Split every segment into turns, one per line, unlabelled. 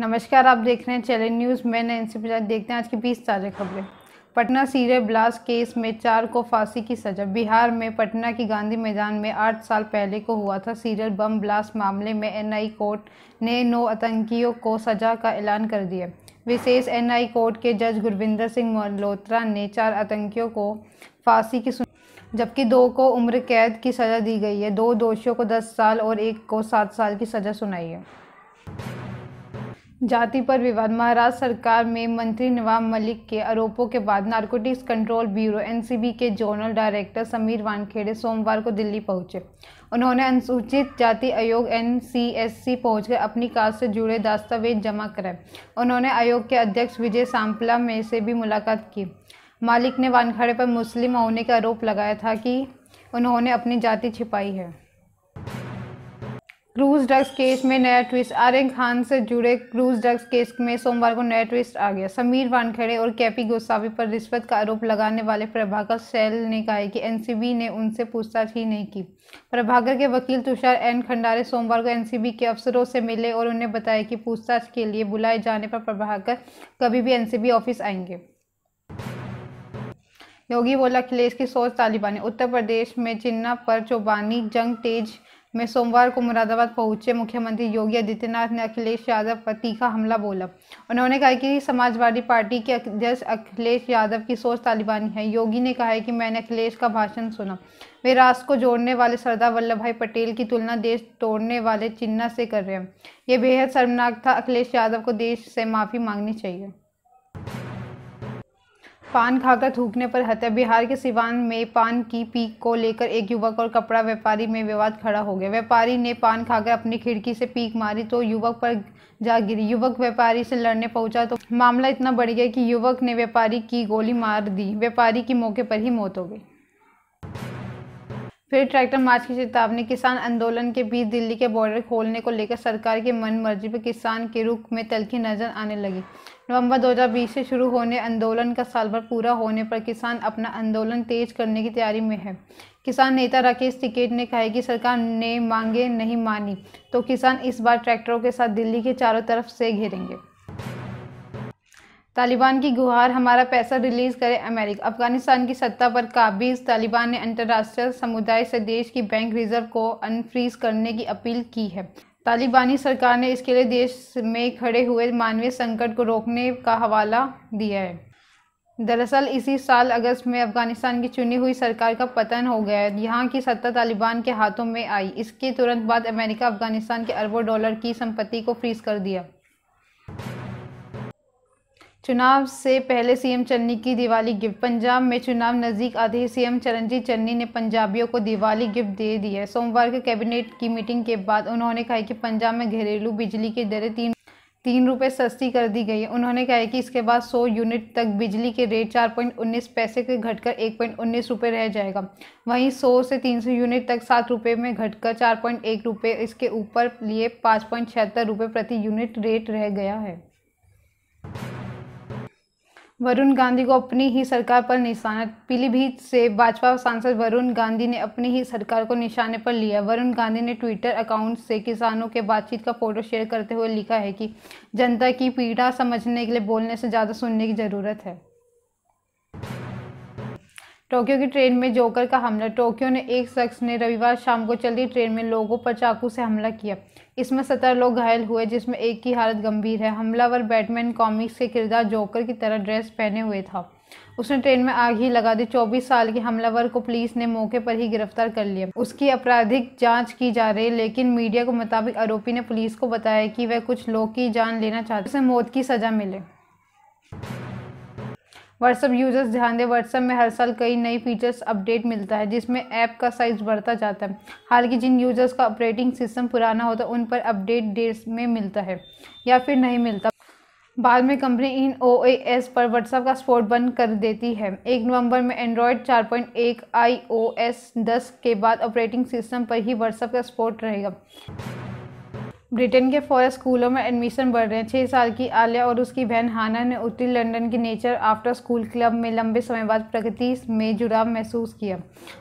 नमस्कार आप देख रहे हैं चैलेंज न्यूज़ मैं सी प्रजा देखते हैं आज की बीस ताज़ा खबरें पटना सीरे ब्लास्ट केस में चार को फांसी की सजा बिहार में पटना के गांधी मैदान में आठ साल पहले को हुआ था सीरियल बम ब्लास्ट मामले में एनआई कोर्ट ने नौ आतंकियों को सजा का ऐलान कर दिया विशेष एनआई कोर्ट के जज गुरविंदर सिंह मल्होत्रा ने चार आतंकियों को फांसी की जबकि दो को उम्र कैद की सज़ा दी गई है दो दोषियों को दस साल और एक को सात साल की सज़ा सुनाई है जाति पर विवाद महाराष्ट्र सरकार में मंत्री नवाब मलिक के आरोपों के बाद नारकोटिक्स कंट्रोल ब्यूरो एनसीबी के जोनल डायरेक्टर समीर वानखेड़े सोमवार को दिल्ली पहुंचे उन्होंने अनुसूचित जाति आयोग एन सी पहुंचकर अपनी कार से जुड़े दस्तावेज जमा कराए उन्होंने आयोग के अध्यक्ष विजय सांपला में से भी मुलाकात की मालिक ने वानखेड़े पर मुस्लिम होने का आरोप लगाया था कि उन्होंने अपनी जाति छिपाई है क्रूज ड्रग्स केस में नया ट्विस्ट आर्यन खान से जुड़े क्रूज ड्रग्स केस में सोमवार को नया ट्विस्ट आ गया समीर वानखेड़े और कैपी गोस्वामी पर रिश्वत का आरोप लगाने वाले प्रभाकर सैल ने कहा कि एनसीबी ने उनसे पूछताछ ही नहीं की प्रभाकर के वकील तुषार एन खंडारे सोमवार को एनसीबी के अफसरों से मिले और उन्हें बताया कि पूछताछ के लिए बुलाए जाने पर प्रभाकर कभी भी एनसीबी ऑफिस आएंगे योगी बोला अखिलेश की सोच तालिबानी उत्तर प्रदेश में चिन्ना पर चौबानी जंग तेज में सोमवार को मुरादाबाद पहुंचे मुख्यमंत्री योगी आदित्यनाथ ने अखिलेश यादव पर तीखा हमला बोला उन्होंने कहा कि समाजवादी पार्टी के अध्यक्ष अखिलेश यादव की सोच तालिबानी है योगी ने कहा है कि मैंने अखिलेश का भाषण सुना वे राष्ट्र को जोड़ने वाले सरदार वल्लभ भाई पटेल की तुलना देश तोड़ने वाले चिन्ना से कर रहे हैं ये बेहद शर्मनाक था अखिलेश यादव को देश से माफ़ी मांगनी चाहिए पान खाकर थूकने पर हत्या बिहार के सिवान में पान की पीक को लेकर एक युवक और कपड़ा व्यापारी में विवाद खड़ा हो गया व्यापारी ने पान खाकर अपनी खिड़की से पीक मारी तो युवक पर जा गिरी युवक व्यापारी से लड़ने पहुंचा तो मामला इतना बढ़ गया कि युवक ने व्यापारी की गोली मार दी व्यापारी की मौके पर ही मौत हो गई फिर ट्रैक्टर मार्च की चेतावनी किसान आंदोलन के बीच दिल्ली के बॉर्डर खोलने को लेकर सरकार की मन मर्जी पर किसान के रुख में तलखी नजर आने लगी नवंबर 2020 से शुरू होने आंदोलन का साल भर पूरा होने पर किसान अपना आंदोलन तेज करने की तैयारी में है किसान नेता राकेश टिकेट ने कहा कि सरकार ने मांगे नहीं मानी तो किसान इस बार ट्रैक्टरों के साथ दिल्ली के चारों तरफ से घेरेंगे तालिबान की गुहार हमारा पैसा रिलीज करे अमेरिका अफगानिस्तान की सत्ता पर काबिज तालिबान ने अंतर्राष्ट्रीय समुदाय से देश की बैंक रिजर्व को अनफ्रीज करने की अपील की है तालिबानी सरकार ने इसके लिए देश में खड़े हुए मानवीय संकट को रोकने का हवाला दिया है दरअसल इसी साल अगस्त में अफगानिस्तान की चुनी हुई सरकार का पतन हो गया है यहाँ की सत्ता तालिबान के हाथों में आई इसके तुरंत बाद अमेरिका अफगानिस्तान के अरबों डॉलर की संपत्ति को फ्रीज कर दिया चुनाव से पहले सीएम चन्नी की दिवाली गिफ्ट पंजाब में चुनाव नज़दीक आधे ही सीएम चरणजीत चन्नी ने पंजाबियों को दिवाली गिफ्ट दे दी है सोमवार के कैबिनेट की मीटिंग के बाद उन्होंने कहा कि पंजाब में घरेलू बिजली की दरें तीन तीन रुपये सस्ती कर दी गई है उन्होंने कहा कि इसके बाद 100 यूनिट तक बिजली के रेट उन्नीस पैसे के घटकर उन्नीस रुपये रह जाएगा वहीं 100 से 300 यूनिट तक सात रुपये में घटकर एक रुपये इसके ऊपर लिए पाँच पॉइंट छिहत्तर रुपये प्रति यूनिट रेट रह गया है वरुण गांधी को अपनी ही सरकार पर निशाना पीलीभीत से भाजपा सांसद वरुण गांधी ने अपनी ही सरकार को निशाने पर लिया वरुण गांधी ने ट्विटर अकाउंट से किसानों के बातचीत का फोटो शेयर करते हुए लिखा है कि जनता की पीड़ा समझने के लिए बोलने से ज़्यादा सुनने की ज़रूरत है टोक्यो की ट्रेन में जोकर का हमला टोक्यो ने एक शख्स ने रविवार शाम को चलती ट्रेन में लोगों पर चाकू से हमला किया इसमें सत्रह लोग घायल हुए जिसमें एक की हालत गंभीर है हमलावर बैटमैन कॉमिक्स के किरदार जोकर की तरह ड्रेस पहने हुए था उसने ट्रेन में आग ही लगा दी चौबीस साल के हमलावर को पुलिस ने मौके पर ही गिरफ्तार कर लिया उसकी आपराधिक जांच की जा रही लेकिन मीडिया के मुताबिक आरोपी ने पुलिस को बताया कि वह कुछ लोग की जान लेना चाहते उसे मौत की सजा मिले व्हाट्सअप यूजर्स ध्यान दें व्हाट्सअप में हर साल कई नई फीचर्स अपडेट मिलता है जिसमें ऐप का साइज बढ़ता जाता है हालांकि जिन यूजर्स का ऑपरेटिंग सिस्टम पुराना होता है उन पर अपडेट डेट्स में मिलता है या फिर नहीं मिलता बाद में कंपनी इन ओ एस पर व्हाट्सएप का सपोर्ट बंद कर देती है एक नवंबर में एंड्रॉयड 4.1 आईओएस 10 के बाद ऑपरेटिंग सिस्टम पर ही व्हाट्सएप का सपोर्ट रहेगा ब्रिटेन के फॉरेस्ट स्कूलों में एडमिशन बढ़ रहे हैं छः साल की आलिया और उसकी बहन हाना ने उत्तरी लंदन की नेचर आफ्टर स्कूल क्लब में लंबे समय बाद प्रगति में जुड़ाव महसूस किया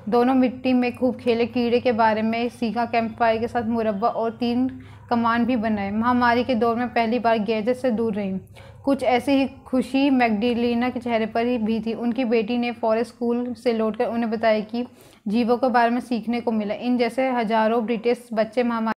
दोनों मिट्टी में खूब खेले कीड़े के बारे में सीखा कैंप फायर के साथ मुरबा और तीन कमान भी बनाए महामारी के दौर में पहली बार गैजेट से दूर रही कुछ ऐसी ही खुशी मैगडीलिना के चेहरे पर ही भी थी उनकी बेटी ने फॉरेस्ट स्कूल से लौटकर उन्हें बताया कि जीवों के बारे में सीखने को मिला इन जैसे हजारों ब्रिटिश बच्चे महामारी